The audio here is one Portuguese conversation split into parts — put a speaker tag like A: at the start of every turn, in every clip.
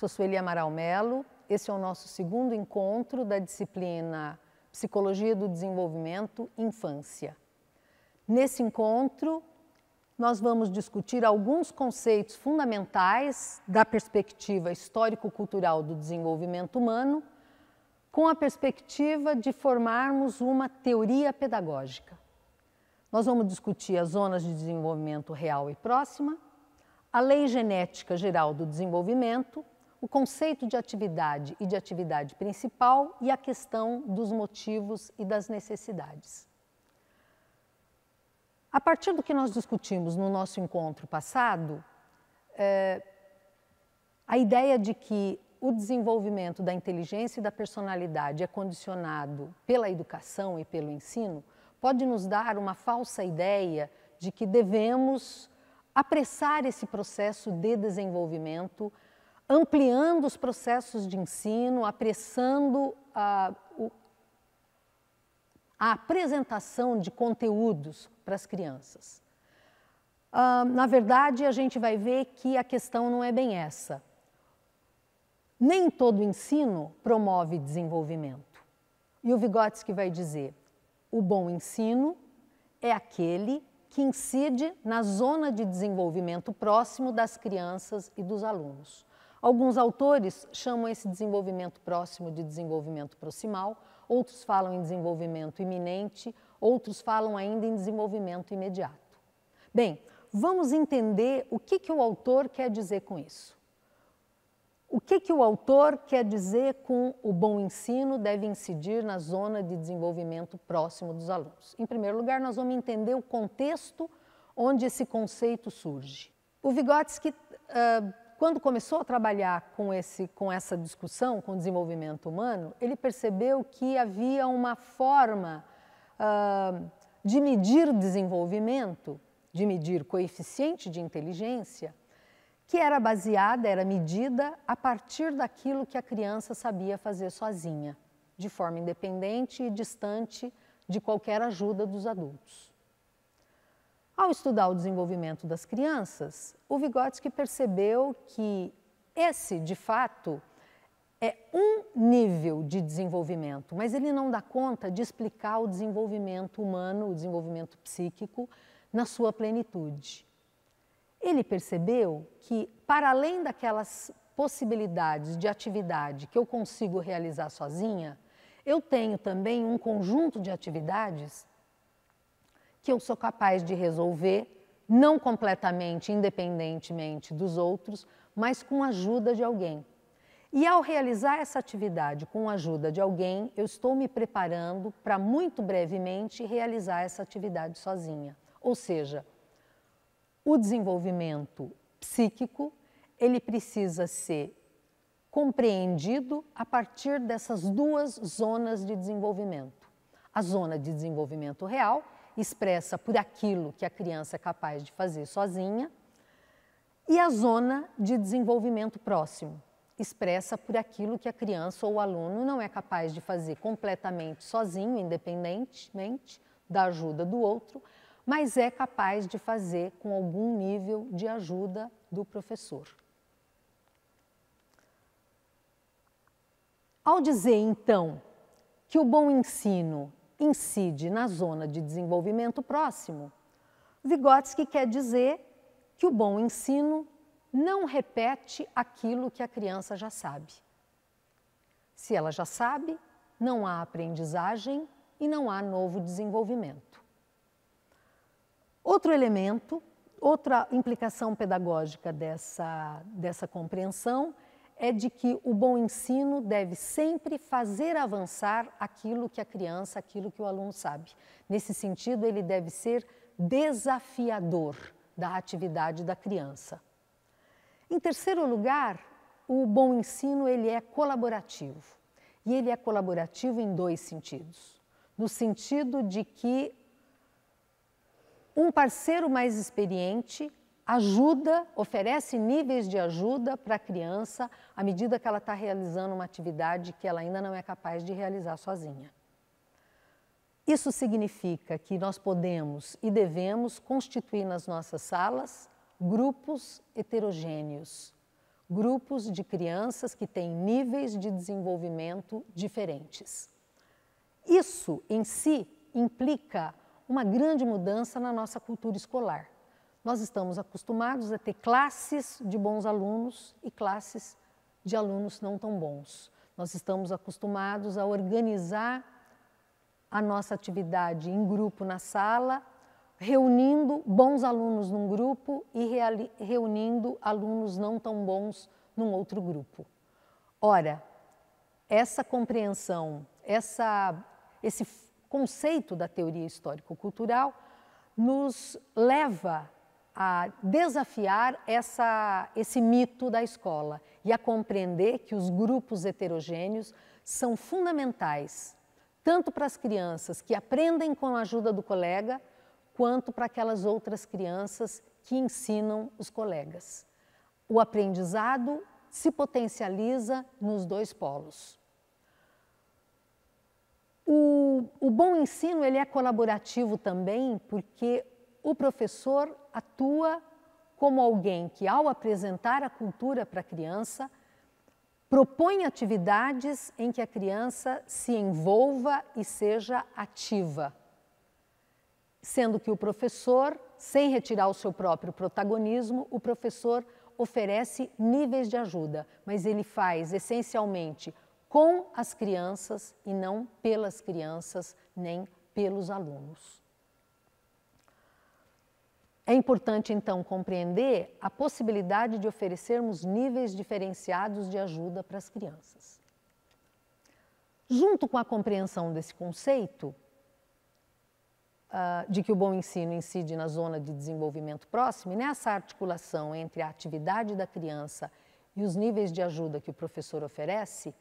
A: sou Sueli Amaral Melo. Esse é o nosso segundo encontro da disciplina Psicologia do Desenvolvimento Infância. Nesse encontro, nós vamos discutir alguns conceitos fundamentais da perspectiva histórico-cultural do desenvolvimento humano, com a perspectiva de formarmos uma teoria pedagógica. Nós vamos discutir as zonas de desenvolvimento real e próxima, a lei genética geral do desenvolvimento, o conceito de atividade e de atividade principal e a questão dos motivos e das necessidades. A partir do que nós discutimos no nosso encontro passado, é, a ideia de que o desenvolvimento da inteligência e da personalidade é condicionado pela educação e pelo ensino pode nos dar uma falsa ideia de que devemos apressar esse processo de desenvolvimento ampliando os processos de ensino, apressando a, o, a apresentação de conteúdos para as crianças. Ah, na verdade, a gente vai ver que a questão não é bem essa. Nem todo ensino promove desenvolvimento. E o Vygotsky vai dizer: o bom ensino é aquele que incide na zona de desenvolvimento próximo das crianças e dos alunos. Alguns autores chamam esse desenvolvimento próximo de desenvolvimento proximal, outros falam em desenvolvimento iminente, outros falam ainda em desenvolvimento imediato. Bem, vamos entender o que, que o autor quer dizer com isso. O que, que o autor quer dizer com o bom ensino deve incidir na zona de desenvolvimento próximo dos alunos? Em primeiro lugar, nós vamos entender o contexto onde esse conceito surge. O Vygotsky uh, quando começou a trabalhar com, esse, com essa discussão, com o desenvolvimento humano, ele percebeu que havia uma forma uh, de medir desenvolvimento, de medir coeficiente de inteligência, que era baseada, era medida a partir daquilo que a criança sabia fazer sozinha, de forma independente e distante de qualquer ajuda dos adultos. Ao estudar o desenvolvimento das crianças, o Vygotsky percebeu que esse, de fato, é um nível de desenvolvimento, mas ele não dá conta de explicar o desenvolvimento humano, o desenvolvimento psíquico, na sua plenitude. Ele percebeu que, para além daquelas possibilidades de atividade que eu consigo realizar sozinha, eu tenho também um conjunto de atividades que eu sou capaz de resolver, não completamente, independentemente dos outros, mas com a ajuda de alguém. E ao realizar essa atividade com a ajuda de alguém, eu estou me preparando para muito brevemente realizar essa atividade sozinha. Ou seja, o desenvolvimento psíquico, ele precisa ser compreendido a partir dessas duas zonas de desenvolvimento. A zona de desenvolvimento real, expressa por aquilo que a criança é capaz de fazer sozinha, e a zona de desenvolvimento próximo, expressa por aquilo que a criança ou o aluno não é capaz de fazer completamente sozinho, independentemente da ajuda do outro, mas é capaz de fazer com algum nível de ajuda do professor. Ao dizer, então, que o bom ensino incide na zona de desenvolvimento próximo, Vygotsky quer dizer que o bom ensino não repete aquilo que a criança já sabe. Se ela já sabe, não há aprendizagem e não há novo desenvolvimento. Outro elemento, outra implicação pedagógica dessa, dessa compreensão é de que o bom ensino deve sempre fazer avançar aquilo que a criança, aquilo que o aluno sabe. Nesse sentido, ele deve ser desafiador da atividade da criança. Em terceiro lugar, o bom ensino ele é colaborativo. E ele é colaborativo em dois sentidos. No sentido de que um parceiro mais experiente ajuda, oferece níveis de ajuda para a criança à medida que ela está realizando uma atividade que ela ainda não é capaz de realizar sozinha. Isso significa que nós podemos e devemos constituir nas nossas salas grupos heterogêneos, grupos de crianças que têm níveis de desenvolvimento diferentes. Isso em si implica uma grande mudança na nossa cultura escolar. Nós estamos acostumados a ter classes de bons alunos e classes de alunos não tão bons. Nós estamos acostumados a organizar a nossa atividade em grupo na sala, reunindo bons alunos num grupo e reunindo alunos não tão bons num outro grupo. Ora, essa compreensão, essa, esse conceito da teoria histórico-cultural nos leva a desafiar essa, esse mito da escola e a compreender que os grupos heterogêneos são fundamentais, tanto para as crianças que aprendem com a ajuda do colega, quanto para aquelas outras crianças que ensinam os colegas. O aprendizado se potencializa nos dois polos. O, o, bom ensino ele é colaborativo também, porque o professor atua como alguém que, ao apresentar a cultura para a criança, propõe atividades em que a criança se envolva e seja ativa, sendo que o professor, sem retirar o seu próprio protagonismo, o professor oferece níveis de ajuda, mas ele faz essencialmente com as crianças e não pelas crianças nem pelos alunos. É importante, então, compreender a possibilidade de oferecermos níveis diferenciados de ajuda para as crianças. Junto com a compreensão desse conceito, uh, de que o bom ensino incide na zona de desenvolvimento próximo, e nessa articulação entre a atividade da criança e os níveis de ajuda que o professor oferece,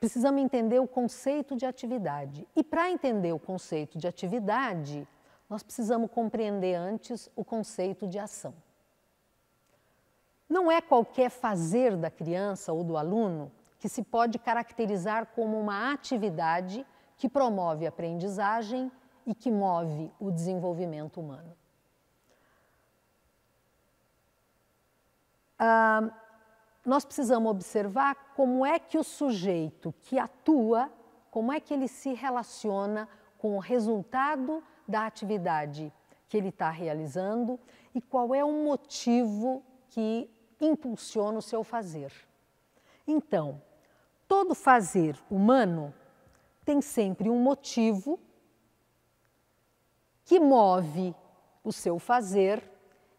A: precisamos entender o conceito de atividade. E para entender o conceito de atividade, nós precisamos compreender antes o conceito de ação. Não é qualquer fazer da criança ou do aluno que se pode caracterizar como uma atividade que promove aprendizagem e que move o desenvolvimento humano. Ah, nós precisamos observar como é que o sujeito que atua, como é que ele se relaciona com o resultado da atividade que ele está realizando e qual é o motivo que impulsiona o seu fazer. Então, todo fazer humano tem sempre um motivo que move o seu fazer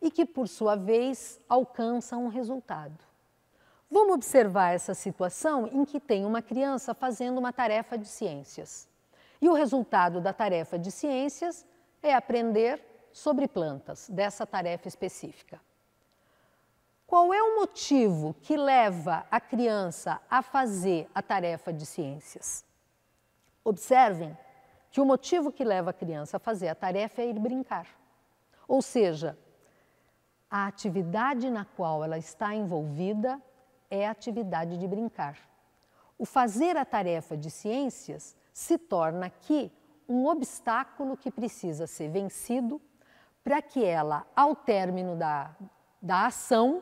A: e que, por sua vez, alcança um resultado. Vamos observar essa situação em que tem uma criança fazendo uma tarefa de ciências. E o resultado da tarefa de ciências é aprender sobre plantas, dessa tarefa específica. Qual é o motivo que leva a criança a fazer a tarefa de ciências? Observem que o motivo que leva a criança a fazer a tarefa é ir brincar. Ou seja, a atividade na qual ela está envolvida é a atividade de brincar. O fazer a tarefa de ciências se torna aqui um obstáculo que precisa ser vencido para que ela, ao término da, da ação,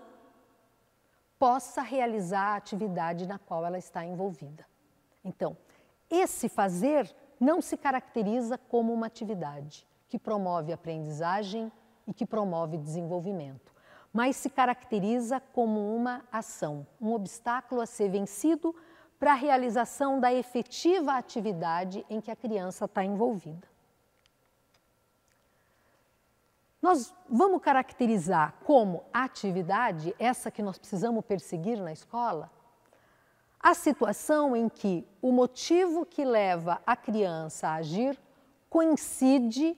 A: possa realizar a atividade na qual ela está envolvida. Então, esse fazer não se caracteriza como uma atividade que promove aprendizagem e que promove desenvolvimento, mas se caracteriza como uma ação, um obstáculo a ser vencido para a realização da efetiva atividade em que a criança está envolvida. Nós vamos caracterizar como atividade, essa que nós precisamos perseguir na escola, a situação em que o motivo que leva a criança a agir coincide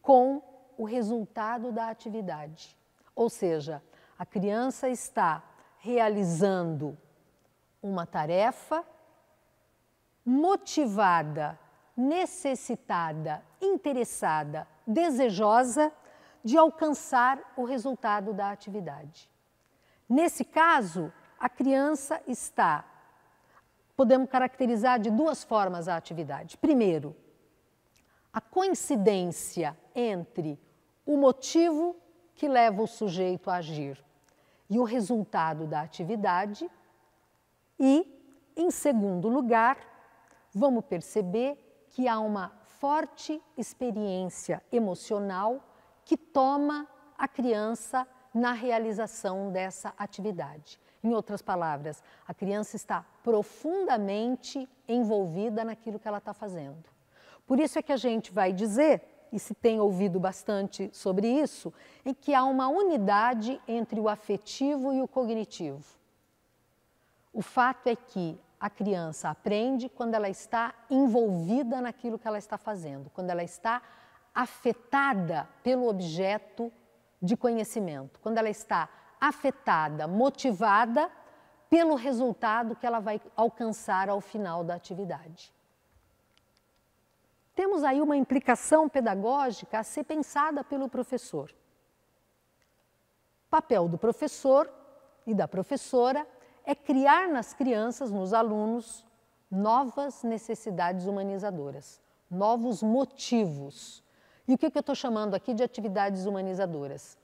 A: com o resultado da atividade. Ou seja, a criança está realizando uma tarefa motivada, necessitada, interessada, desejosa de alcançar o resultado da atividade. Nesse caso, a criança está, podemos caracterizar de duas formas a atividade. Primeiro, a coincidência entre o motivo que leva o sujeito a agir e o resultado da atividade e, em segundo lugar, vamos perceber que há uma forte experiência emocional que toma a criança na realização dessa atividade. Em outras palavras, a criança está profundamente envolvida naquilo que ela está fazendo. Por isso é que a gente vai dizer, e se tem ouvido bastante sobre isso, em é que há uma unidade entre o afetivo e o cognitivo. O fato é que a criança aprende quando ela está envolvida naquilo que ela está fazendo, quando ela está afetada pelo objeto de conhecimento, quando ela está afetada, motivada pelo resultado que ela vai alcançar ao final da atividade. Temos aí uma implicação pedagógica a ser pensada pelo professor. Papel do professor e da professora é criar nas crianças, nos alunos, novas necessidades humanizadoras, novos motivos. E o que, que eu estou chamando aqui de atividades humanizadoras?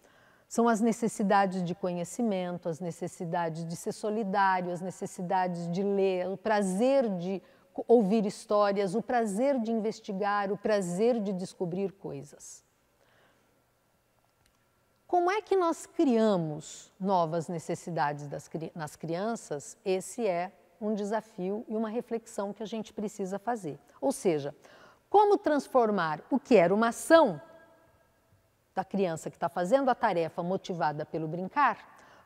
A: São as necessidades de conhecimento, as necessidades de ser solidário, as necessidades de ler, o prazer de ouvir histórias, o prazer de investigar, o prazer de descobrir coisas. Como é que nós criamos novas necessidades das, nas crianças? Esse é um desafio e uma reflexão que a gente precisa fazer. Ou seja, como transformar o que era uma ação da criança que está fazendo a tarefa motivada pelo brincar,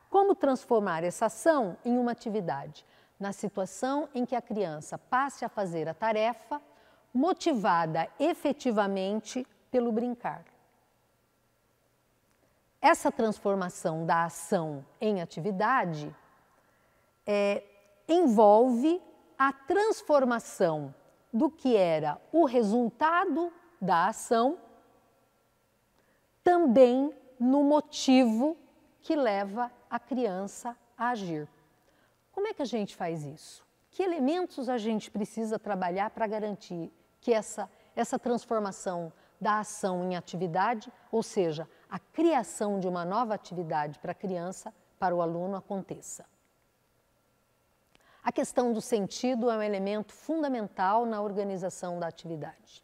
A: como transformar essa ação em uma atividade, na situação em que a criança passe a fazer a tarefa motivada efetivamente pelo brincar. Essa transformação da ação em atividade é, envolve a transformação do que era o resultado da ação também no motivo que leva a criança a agir. Como é que a gente faz isso? Que elementos a gente precisa trabalhar para garantir que essa, essa transformação da ação em atividade, ou seja, a criação de uma nova atividade para a criança, para o aluno, aconteça. A questão do sentido é um elemento fundamental na organização da atividade.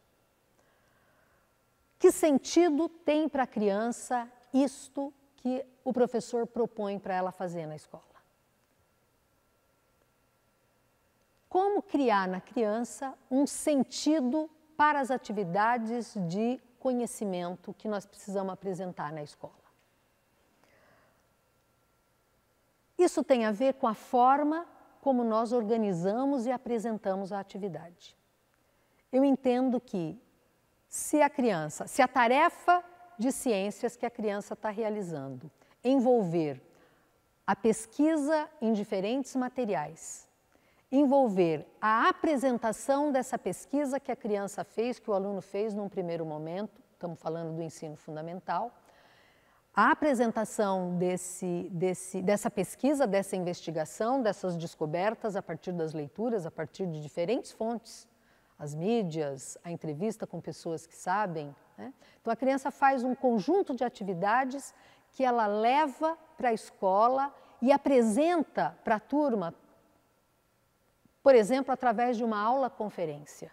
A: Que sentido tem para a criança isto que o professor propõe para ela fazer na escola? Como criar na criança um sentido para as atividades de conhecimento que nós precisamos apresentar na escola. Isso tem a ver com a forma como nós organizamos e apresentamos a atividade. Eu entendo que se a criança, se a tarefa de ciências que a criança está realizando envolver a pesquisa em diferentes materiais, envolver a apresentação dessa pesquisa que a criança fez, que o aluno fez num primeiro momento, estamos falando do ensino fundamental, a apresentação desse, desse, dessa pesquisa, dessa investigação, dessas descobertas a partir das leituras, a partir de diferentes fontes, as mídias, a entrevista com pessoas que sabem. Né? Então, a criança faz um conjunto de atividades que ela leva para a escola e apresenta para a turma por exemplo, através de uma aula-conferência.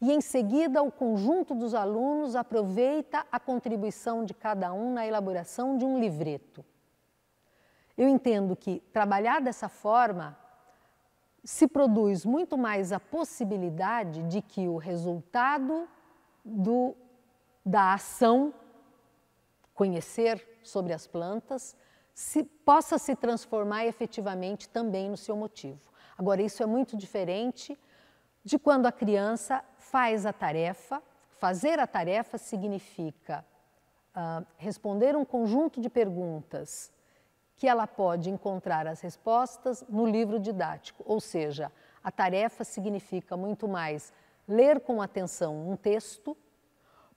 A: E em seguida, o conjunto dos alunos aproveita a contribuição de cada um na elaboração de um livreto. Eu entendo que trabalhar dessa forma se produz muito mais a possibilidade de que o resultado do, da ação, conhecer sobre as plantas, se, possa se transformar efetivamente também no seu motivo. Agora, isso é muito diferente de quando a criança faz a tarefa. Fazer a tarefa significa uh, responder um conjunto de perguntas que ela pode encontrar as respostas no livro didático. Ou seja, a tarefa significa muito mais ler com atenção um texto,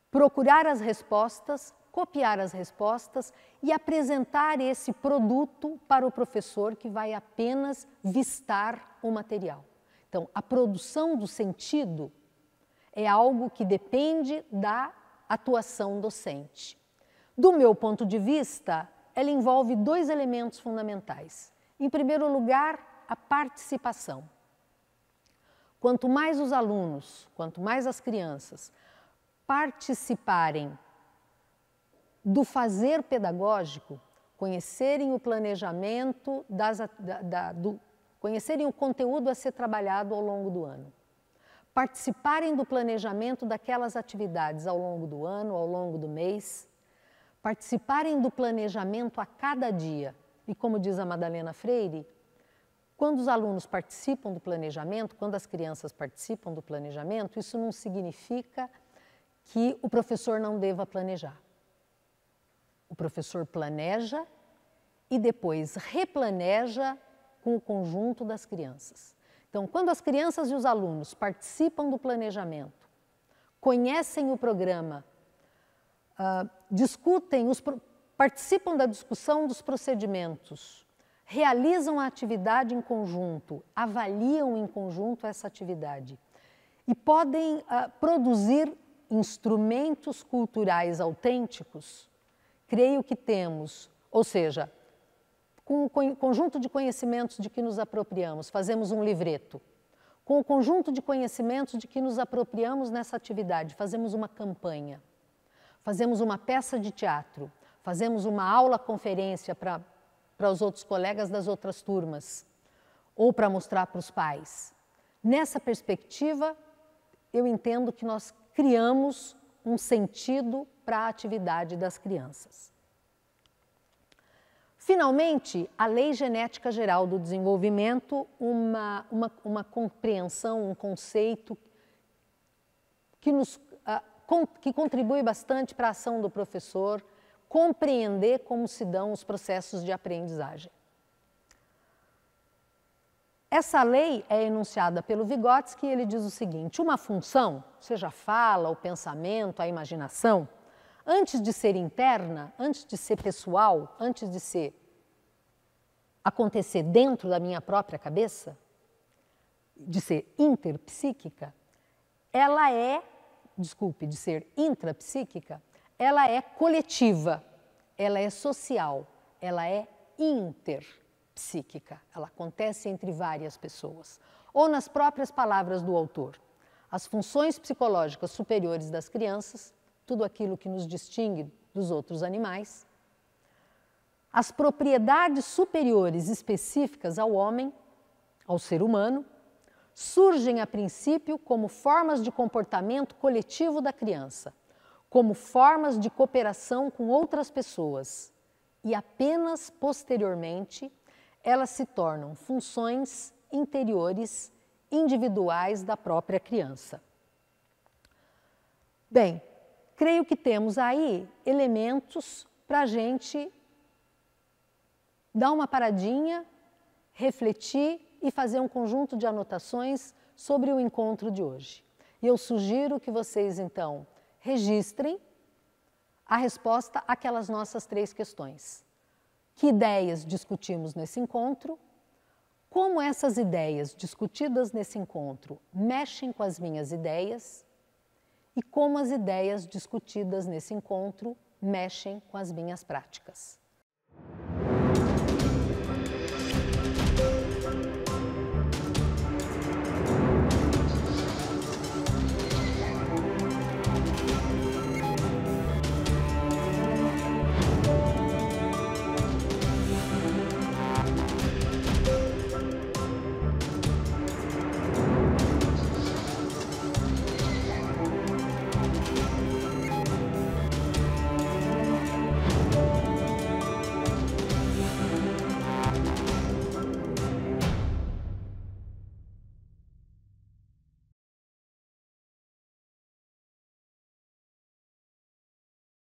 A: procurar as respostas copiar as respostas e apresentar esse produto para o professor que vai apenas vistar o material. Então, a produção do sentido é algo que depende da atuação docente. Do meu ponto de vista, ela envolve dois elementos fundamentais. Em primeiro lugar, a participação. Quanto mais os alunos, quanto mais as crianças participarem do fazer pedagógico, conhecerem o planejamento, das, da, da, do, conhecerem o conteúdo a ser trabalhado ao longo do ano. Participarem do planejamento daquelas atividades ao longo do ano, ao longo do mês. Participarem do planejamento a cada dia. E como diz a Madalena Freire, quando os alunos participam do planejamento, quando as crianças participam do planejamento, isso não significa que o professor não deva planejar. O professor planeja e depois replaneja com o conjunto das crianças. Então, quando as crianças e os alunos participam do planejamento, conhecem o programa, uh, discutem, os, participam da discussão dos procedimentos, realizam a atividade em conjunto, avaliam em conjunto essa atividade e podem uh, produzir instrumentos culturais autênticos creio que temos, ou seja, com o conjunto de conhecimentos de que nos apropriamos, fazemos um livreto. Com o conjunto de conhecimentos de que nos apropriamos nessa atividade, fazemos uma campanha, fazemos uma peça de teatro, fazemos uma aula-conferência para os outros colegas das outras turmas, ou para mostrar para os pais. Nessa perspectiva, eu entendo que nós criamos um sentido para a atividade das crianças. Finalmente, a Lei Genética Geral do Desenvolvimento, uma, uma, uma compreensão, um conceito que, nos, uh, que contribui bastante para a ação do professor compreender como se dão os processos de aprendizagem. Essa lei é enunciada pelo Vygotsky e ele diz o seguinte: uma função, seja a fala, o pensamento, a imaginação, antes de ser interna, antes de ser pessoal, antes de ser acontecer dentro da minha própria cabeça, de ser interpsíquica, ela é, desculpe, de ser intrapsíquica, ela é coletiva, ela é social, ela é inter psíquica. Ela acontece entre várias pessoas. Ou nas próprias palavras do autor, as funções psicológicas superiores das crianças, tudo aquilo que nos distingue dos outros animais, as propriedades superiores específicas ao homem, ao ser humano, surgem a princípio como formas de comportamento coletivo da criança, como formas de cooperação com outras pessoas e apenas posteriormente elas se tornam funções interiores individuais da própria criança. Bem, creio que temos aí elementos para a gente dar uma paradinha, refletir e fazer um conjunto de anotações sobre o encontro de hoje. E eu sugiro que vocês então registrem a resposta àquelas nossas três questões. Que ideias discutimos nesse encontro? Como essas ideias discutidas nesse encontro mexem com as minhas ideias? E como as ideias discutidas nesse encontro mexem com as minhas práticas?